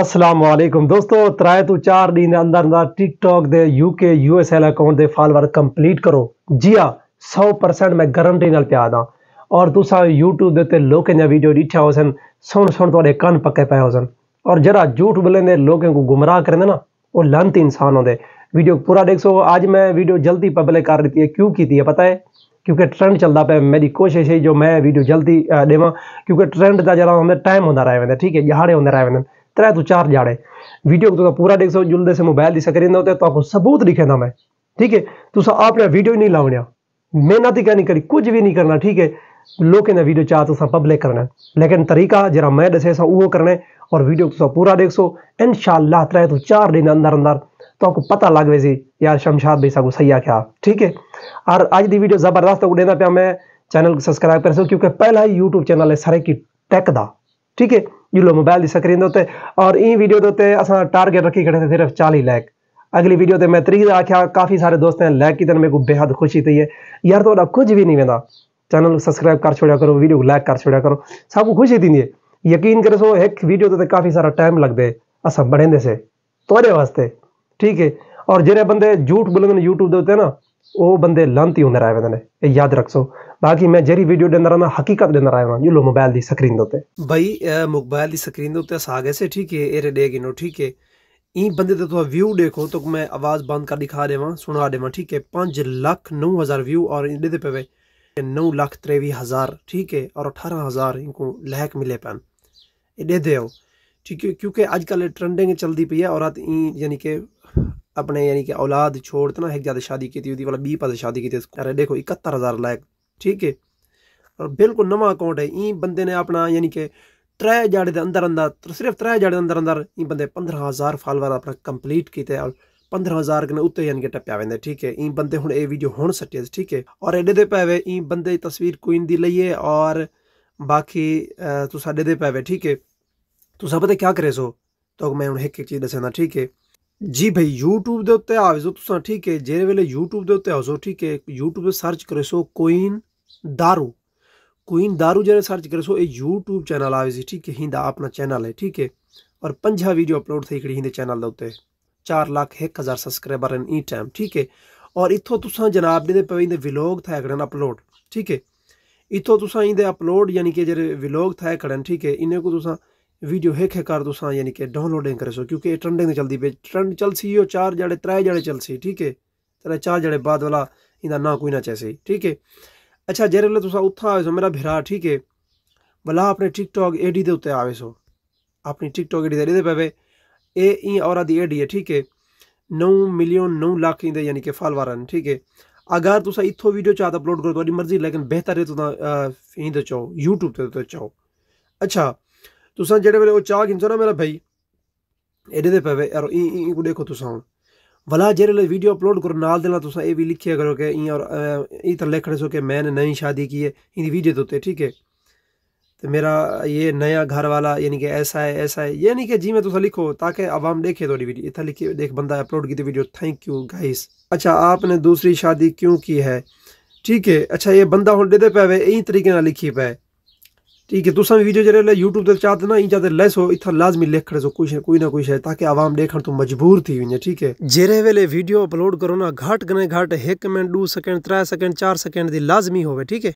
ਅਸਲਾਮ ਵਾਲੇਕੁਮ ਦੋਸਤੋ ਤਰਾਏ ਤੋਂ 4 ਦਿਨ ਦੇ ਅੰਦਰ ਅੰਦਰ ਟਿਕਟੌਕ ਦੇ ਯੂਕੇ ਯੂਐਸਐਲ ਅਕਾਊਂਟ ਦੇ ਫਾਲੋਅਰ ਕੰਪਲੀਟ ਕਰੋ ਜੀ ਆ 100% ਮੈਂ ਗਾਰੰਟੀ ਨਾਲ ਪਿਆ ਦਾਂ ਔਰ ਤੁਸੀਂ YouTube ਦੇ ਉੱਤੇ ਲੋਕਾਂ ਨੇ ਵੀਡੀਓ ਦਿੱਠਾ ਹੋਸਨ ਸੁਣ ਸੁਣ ਤੁਹਾਡੇ ਕੰਨ ਪੱਕੇ ਪਏ ਹੋਸਨ ਔਰ ਜਰਾ ਝੂਠ ਬੋਲਦੇ ਲੋਕਾਂ ਨੂੰ ਗੁੰਮਰਾਹ ਕਰਦੇ ਨਾ वो लंत इंसान होते वीडियो पूरा देख सो आज मैं वीडियो जल्दी पब्लिक कर रही है क्यों की थी है पता है क्योंकि ट्रेंड चलता पे मेरी कोशिश है जो मैं वीडियो जल्दी देवा क्योंकि ट्रेंड का जरा हमें टाइम होता रहा ठीक है जहाड़े होते रहा ત્રય તું चार जाड़े वीडियो तो पूरा देख सो जुलदे से मोबाइल दी स्क्रीन होते तो आपको सबूत दिखे ना मैं ठीक है तुस आपने वीडियो ही नहीं लाने मेहनत ही क्या नहीं करी कुछ भी नहीं करना ठीक है लोग ने वीडियो चाह तो पब्लिक करना लेकिन तरीका जरा मैं दस वो करना और वीडियो को पूरा देख सो इन शाह त्रे तो चार दिन अंदर अंदर तो आपको पता लग गए जी यार शमशाद भाई साहब सही है क्या ठीक है और आज की वीडियो जबरदस्त को देना पाया मैं चैनल को सब्सक्राइब कर सो क्योंकि पहला ही यूट्यूब चैनल है सारे की टैक का ठीक है जुलो मोबाइल की स्क्रीन उत्ते और ई वीडियो के उत्ते टारगेट रखी खड़े थे सिर्फ चाली लैक अगली वीडियो ते मैं तरीक़ आख्या काफ़ी सारे दोस्त हैं लाइक की मेरे को बेहद खुशी थी है यार तो कुछ भी नहीं वेंदा चैनल सब्सक्राइब कर छोड़ा करो वीडियो को लाइक कर छोड़ा करो सब खुशी थी यकीन करे सो एक वीडियो ते काफ़ी सारा टाइम लगते अस बढ़ेंदे से तोरे वास्ते ठीक है और जेरे बंदे झूठ बोलेंगे यूट्यूब के उत्ते ना वो बंद लांती हूंदड़ आया वेंदा आहिनि ऐं यादि रखो बाक़ी मैं जेरी वीडियो ॾींदा रहंदा हक़ीक़त ॾींदा रहिया जो मोबाइल जी स्क्रीन ते भाई मोबाइल जी स्क्रीन ते गए से ठीक है एरे डे गिनो ठीक है ई बंदे तो थोड़ा व्यू देखो तो मैं आवाज़ बंद कर दिखा देवा सुना देवा ठीक है पाँच लाख नौ हज़ार व्यू और दे पे नौ लाख त्रेवी हज़ार ठीक है और अठारह हज़ार इनको लहक मिले पैन ये दे दे ठीक है क्योंकि अजकल ट्रेंडिंग चलती पी है और यानी कि अपने यानी कि औलाद छोड़ तो ना एक ज़्यादा शादी की थी वाला बी पास शादी की थी देखो इकहत्तर हज़ार लायक ठीक है और बिल्कुल नवा अकाउंट है ई बंदे ने अपना यानी कि त्रै जाड़े के अंदर अंदर तो सिर्फ त्रै जाड़े अंदर अंदर ई बंदे पंद्रह हज़ार फॉलोअर अपना कंप्लीट किते और पंद्रह हज़ार कने उत्ते यानी कि टप्पया वेंदे ठीक है ई बंदे हुन ए वीडियो हुन सट्टे ठीक है और एडे दे पैवे ई बंदे तस्वीर कोइन दी लइए और बाकी तुस एडे दे पैवे ठीक है तुस पता क्या करे सो तो मैं हुन एक एक चीज़ दसेंदा ठीक है जी भाई यूट्यूब ਦੇ ਉੱਤੇ ठीक है जे वे यूट्यूब ਵੇਲੇ ठीक है यूट्यूब सर्च करे सो YouTube दारू कोइन दारू जरा सर्च करे सो ये यूट्यूब चैनल आए जी ठीक है हिंदा अपना चैनल है ठीक है और पंजा वीडियो अपलोड थे इकड़ी हिंदे चैनल उ चार लाख एक हज़ार सब्सक्राइबर इन ई टाइम ठीक है और इतों तुसा जनाब ने पे विलोग था कड़न अपलोड ठीक है इतों तुसा इंदे अपलोड यानी कि जो विलोग था कड़न ठीक है इन्हें को तुसा वीडियो एक एक कर तुसा यानी कि डाउनलोडिंग करे सो क्योंकि ट्रेंडिंग चलती पे ट्रेंड चलसी यो चार जड़े त्रै जड़े चलसी ठीक है तेरा चार जड़े बाद वाला इंदा ना कोई ना चैसे ठीक है अच्छा जेरे वेले तुसा उत्था आवे सो मेरा भिरा ठीक है भला अपने टिकटॉक एडी दे उत्ते आए सो अपनी टिकटॉक एडी दे पे ए और एडी है ठीक है नौ मिलियन नौ लाख इंदे यानी कि फॉलोअर हैं ठीक है अगर तुसा इथो वीडियो चाहत अपलोड करो तो मर्जी लेकिन बेहतर है तुम इंदे चाहो यूट्यूब चाहो अच्छा तुसा जेह्ड़े वे चाह चाह् ना मेरा भाई एडे दे पवे यार इनको देखो तुस हून भला जेह्ड़े वेल्ले वीडियो अपलोड करो नाल देना तुस एह् भी लिखिया करो कि इयां और इस तरह लिखने सो कि मैंने नई शादी की है इन वीडियो तो ठीक है तो मेरा ये नया घर वाला यानी कि ऐसा है ऐसा है यानी नहीं कि जी मैं तुम लिखो ताकि आवाम देखे थोड़ी वीडियो इतना लिखिए देख बंदा अपलोड की वीडियो थैंक यू गाइस अच्छा आपने दूसरी शादी क्यों की है ठीक है अच्छा ये बंदा हूँ दे पे वे यही तरीके ना लिखी पे ठीक है तुसा भी वीडियो जरा यूट्यूब ते चाहते ना इंजा लेस हो इथा लाजमी लेखण जो कुछ कोई ना कुछ है ताकि आवाम देखण तो मजबूर थी वने ठीक है जेरे वेले वीडियो अपलोड करो ना घट कने घाट 1 मिनट 2 सेकंड 3 सेकंड चार सेकंड की लाजमी होवे ठीक है